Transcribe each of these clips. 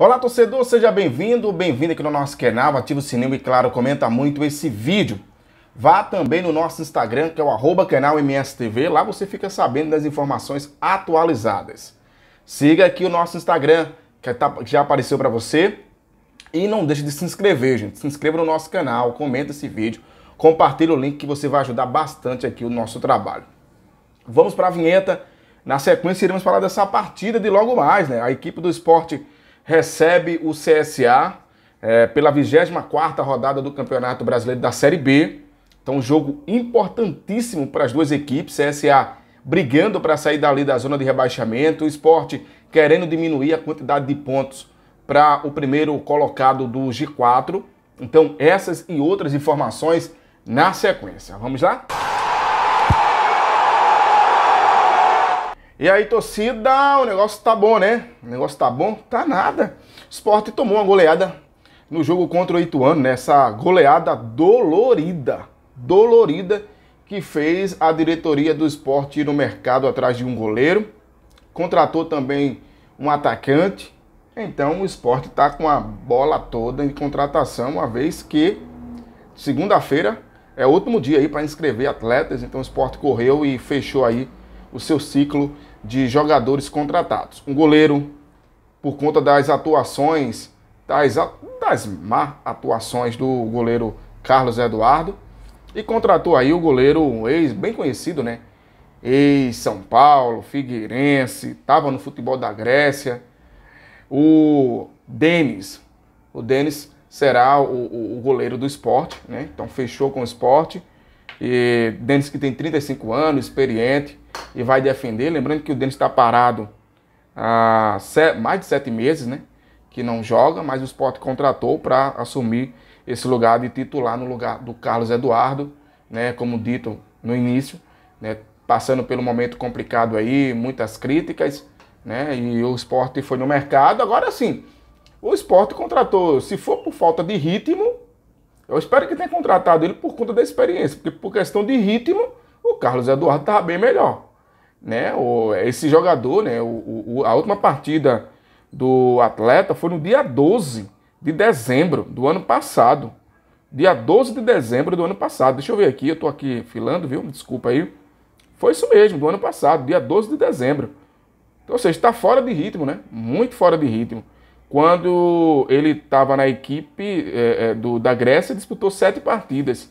Olá, torcedor, seja bem-vindo, bem-vindo aqui no nosso canal, ativa o sininho e, claro, comenta muito esse vídeo. Vá também no nosso Instagram, que é o arroba canal MSTV, lá você fica sabendo das informações atualizadas. Siga aqui o nosso Instagram, que tá, já apareceu para você, e não deixe de se inscrever, gente. Se inscreva no nosso canal, comenta esse vídeo, compartilhe o link que você vai ajudar bastante aqui o nosso trabalho. Vamos para a vinheta. Na sequência, iremos falar dessa partida de logo mais, né? A equipe do esporte recebe o CSA é, pela 24 rodada do Campeonato Brasileiro da Série B. Então, um jogo importantíssimo para as duas equipes. CSA brigando para sair dali da zona de rebaixamento. O esporte querendo diminuir a quantidade de pontos para o primeiro colocado do G4. Então, essas e outras informações na sequência. Vamos lá? E aí, torcida, o negócio tá bom, né? O negócio tá bom? Tá nada. O Sport tomou uma goleada no jogo contra o Ituano, né? Essa goleada dolorida, dolorida, que fez a diretoria do Sport ir no mercado atrás de um goleiro. Contratou também um atacante. Então, o Sport tá com a bola toda em contratação, uma vez que segunda-feira é o último dia aí para inscrever atletas. Então, o Sport correu e fechou aí o seu ciclo de jogadores contratados. Um goleiro, por conta das atuações, das, das má atuações do goleiro Carlos Eduardo, e contratou aí o goleiro, um ex bem conhecido, né? Ex-São Paulo, Figueirense, estava no futebol da Grécia. O Denis, o Denis será o, o, o goleiro do esporte, né? Então fechou com o esporte. E Denis que tem 35 anos, experiente, e vai defender. Lembrando que o Denis está parado há mais de sete meses, né? Que não joga, mas o Sport contratou para assumir esse lugar de titular no lugar do Carlos Eduardo, né? Como dito no início, né? Passando pelo momento complicado aí, muitas críticas, né? E o Sport foi no mercado. Agora sim, o Sport contratou. Se for por falta de ritmo, eu espero que tenha contratado ele por conta da experiência, porque por questão de ritmo, o Carlos Eduardo estava bem melhor. Né? O, esse jogador, né? O, o, a última partida do atleta foi no dia 12 de dezembro do ano passado. Dia 12 de dezembro do ano passado. Deixa eu ver aqui, eu estou aqui filando, viu? Desculpa aí. Foi isso mesmo, do ano passado, dia 12 de dezembro. Então, ou seja, está fora de ritmo, né? Muito fora de ritmo. Quando ele estava na equipe é, é, do, da Grécia, disputou sete partidas.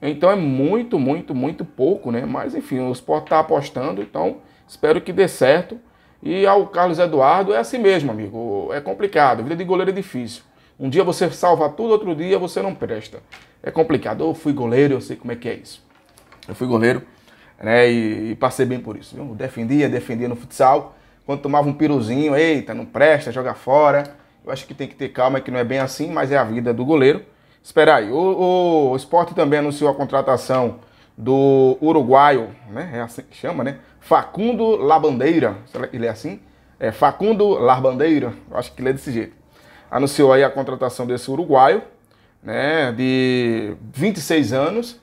Então é muito, muito, muito pouco, né? Mas enfim, o Sport está apostando, então espero que dê certo. E ao Carlos Eduardo é assim mesmo, amigo. É complicado, vida de goleiro é difícil. Um dia você salva tudo, outro dia você não presta. É complicado. Eu fui goleiro, eu sei como é que é isso. Eu fui goleiro, né? E, e passei bem por isso. Viu? Defendia, defendia no futsal. Quando tomava um piruzinho, eita, não presta, joga fora. Eu acho que tem que ter calma, que não é bem assim, mas é a vida do goleiro. Espera aí, o, o esporte também anunciou a contratação do uruguaio, né? É assim que chama, né? Facundo Labandeira. Ele é assim? É Facundo Labandeira, eu acho que ele é desse jeito. Anunciou aí a contratação desse uruguaio, né? De 26 anos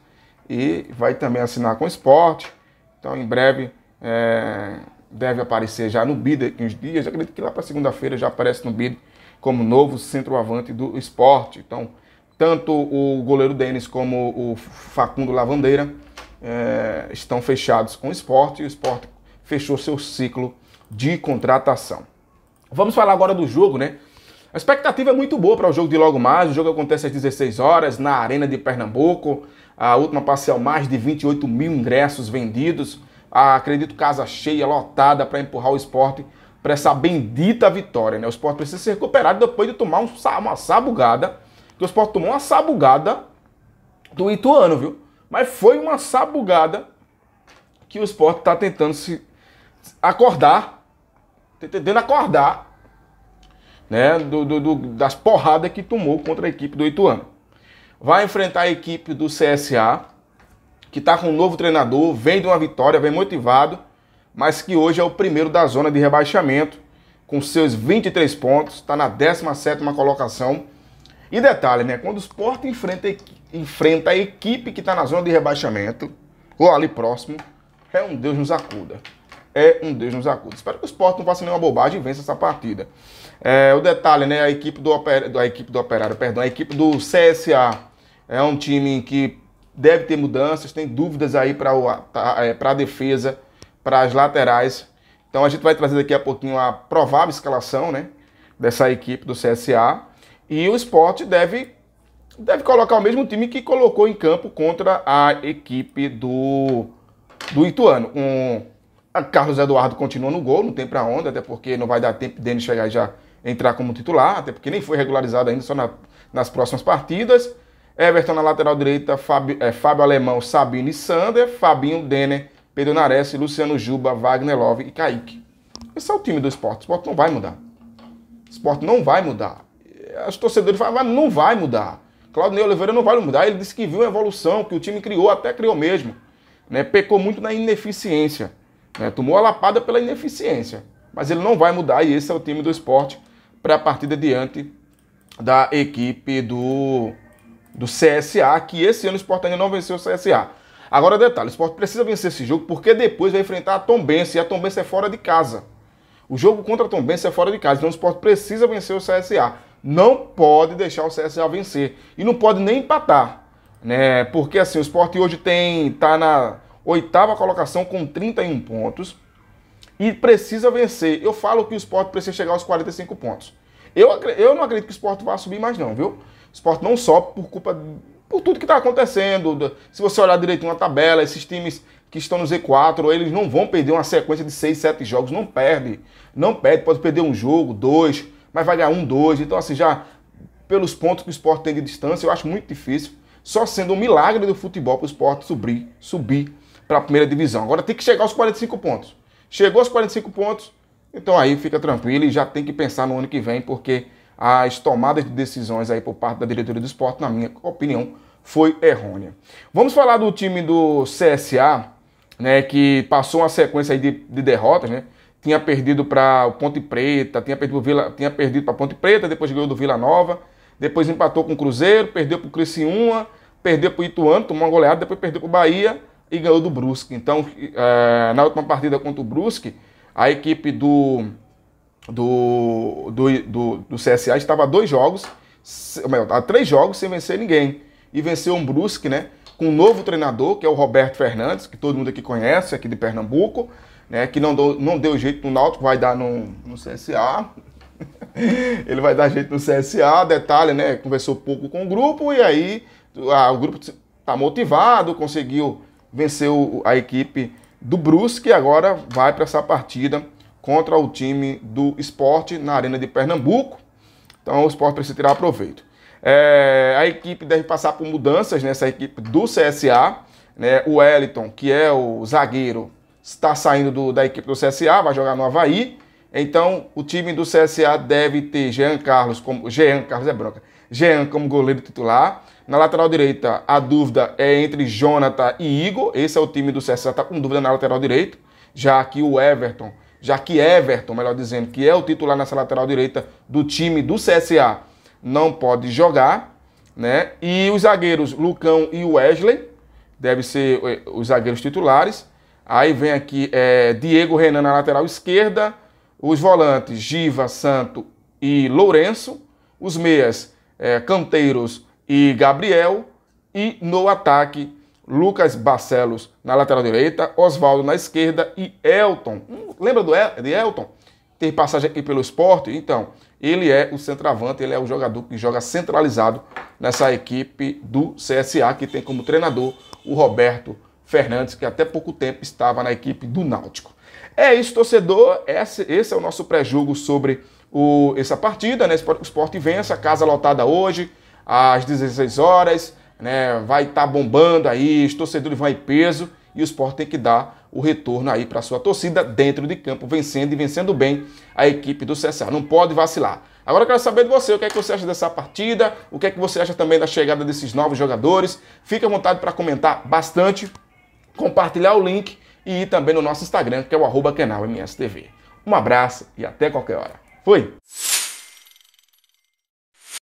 e vai também assinar com o esporte. Então, em breve, é, deve aparecer já no BID aqui uns dias. Eu acredito que lá para segunda-feira já aparece no BID como novo centroavante do esporte. Então, tanto o goleiro Denis como o Facundo Lavandeira é, estão fechados com o esporte e o esporte fechou seu ciclo de contratação. Vamos falar agora do jogo, né? A expectativa é muito boa para o jogo de logo mais. O jogo acontece às 16 horas na Arena de Pernambuco. A última parcial mais de 28 mil ingressos vendidos. Ah, acredito, casa cheia, lotada, para empurrar o esporte para essa bendita vitória. Né? O esporte precisa se recuperar depois de tomar um, uma sabugada, que o esporte tomou uma sabugada do Ituano, viu? Mas foi uma sabugada que o esporte está tentando se acordar, tá tentando acordar né, do, do, do, das porradas que tomou contra a equipe do Ituano. Vai enfrentar a equipe do CSA que está com um novo treinador, vem de uma vitória, vem motivado, mas que hoje é o primeiro da zona de rebaixamento, com seus 23 pontos, está na 17ª colocação. E detalhe, né? Quando o Sport enfrenta, enfrenta a equipe que está na zona de rebaixamento, ou ali próximo, é um Deus nos acuda. É um Deus nos acuda. Espero que o Sport não faça nenhuma bobagem e vença essa partida. É, o detalhe, né? A equipe do, oper... a equipe do Operário, perdão, a equipe do CSA é um time que deve ter mudanças, tem dúvidas aí para tá, é, a defesa, para as laterais. Então a gente vai trazer daqui a pouquinho a provável escalação né, dessa equipe do CSA. E o esporte deve, deve colocar o mesmo time que colocou em campo contra a equipe do, do Ituano. Um, Carlos Eduardo continua no gol, não tem para onde, até porque não vai dar tempo dele chegar e já entrar como titular, até porque nem foi regularizado ainda, só na, nas próximas partidas. Everton na lateral direita, Fábio, é, Fábio Alemão, Sabino e Sander, Fabinho, Denner, Pedro Nares, Luciano Juba, Wagner Love e Kaique. Esse é o time do esporte. O esporte não vai mudar. O esporte não vai mudar. Os torcedores falam, mas não vai mudar. Claudinei Oliveira não vai mudar. Ele disse que viu a evolução, que o time criou, até criou mesmo. Né? Pecou muito na ineficiência. Né? Tomou a lapada pela ineficiência. Mas ele não vai mudar e esse é o time do esporte para a partida diante da equipe do do CSA, que esse ano o Sport ainda não venceu o CSA. Agora, detalhe, o Sport precisa vencer esse jogo porque depois vai enfrentar a Tombense, e a Tombense é fora de casa. O jogo contra a Tombense é fora de casa, então o Sport precisa vencer o CSA. Não pode deixar o CSA vencer e não pode nem empatar, né? Porque assim, o Sport hoje tem tá na oitava colocação com 31 pontos e precisa vencer. Eu falo que o Sport precisa chegar aos 45 pontos. Eu, eu não acredito que o Sport vá subir mais não, viu? esporte não só por culpa. por tudo que está acontecendo. Se você olhar direito a tabela, esses times que estão no Z4, eles não vão perder uma sequência de 6, 7 jogos. Não perde. Não perde. Pode perder um jogo, dois, mas vai ganhar um, dois. Então, assim, já pelos pontos que o esporte tem de distância, eu acho muito difícil. Só sendo um milagre do futebol para o esporte subir, subir para a primeira divisão. Agora tem que chegar aos 45 pontos. Chegou aos 45 pontos, então aí fica tranquilo e já tem que pensar no ano que vem, porque as tomadas de decisões aí por parte da diretoria do esporte, na minha opinião, foi errônea. Vamos falar do time do CSA, né, que passou uma sequência de, de, derrotas, né? Tinha perdido para o Ponte Preta, tinha perdido Vila, tinha perdido para Ponte Preta, depois ganhou do Vila Nova, depois empatou com o Cruzeiro, perdeu para o Criciúma, perdeu para o Ituano, tomou uma goleada, depois perdeu para o Bahia e ganhou do Brusque. Então, é, na última partida contra o Brusque, a equipe do do, do, do, do CSA estava a dois jogos, melhor, a três jogos sem vencer ninguém. E venceu um Brusque, né? Com um novo treinador, que é o Roberto Fernandes, que todo mundo aqui conhece, aqui de Pernambuco, né? Que não deu, não deu jeito no Náutico, vai dar no, no CSA. Ele vai dar jeito no CSA, detalhe, né? Conversou pouco com o grupo e aí a, o grupo está motivado, conseguiu vencer o, a equipe do Brusque e agora vai para essa partida contra o time do esporte na Arena de Pernambuco. Então o esporte precisa tirar proveito. É, a equipe deve passar por mudanças nessa né? equipe do CSA. Né? O Wellington, que é o zagueiro, está saindo do, da equipe do CSA, vai jogar no Havaí. Então, o time do CSA deve ter Jean Carlos como. Jean Carlos é bronca. Jean como goleiro titular. Na lateral direita, a dúvida é entre Jonathan e Igor. Esse é o time do CSA, está com dúvida na lateral direita. Já que o Everton já que Everton, melhor dizendo, que é o titular nessa lateral direita do time do CSA, não pode jogar, né? E os zagueiros Lucão e Wesley devem ser eh, os zagueiros titulares. Aí vem aqui é, Diego Renan na lateral esquerda, os volantes Giva, Santo e Lourenço, os meias é, Canteiros e Gabriel, e no ataque Lucas Barcelos na lateral direita, Oswaldo na esquerda e Elton, um Lembra do El, de Elton? Teve passagem aqui pelo esporte? Então, ele é o centroavante, ele é o jogador que joga centralizado nessa equipe do CSA, que tem como treinador o Roberto Fernandes, que até pouco tempo estava na equipe do Náutico. É isso, torcedor. Esse, esse é o nosso pré-jogo sobre o, essa partida. Né? O esporte vence, a casa lotada hoje, às 16 horas. Né? Vai estar tá bombando aí, os torcedores vão em peso e o esporte tem que dar o retorno aí para sua torcida dentro de campo, vencendo e vencendo bem a equipe do CSA. Não pode vacilar. Agora eu quero saber de você, o que é que você acha dessa partida, o que é que você acha também da chegada desses novos jogadores. Fique à vontade para comentar bastante, compartilhar o link e ir também no nosso Instagram, que é o arroba canal MSTV. Um abraço e até qualquer hora. Fui!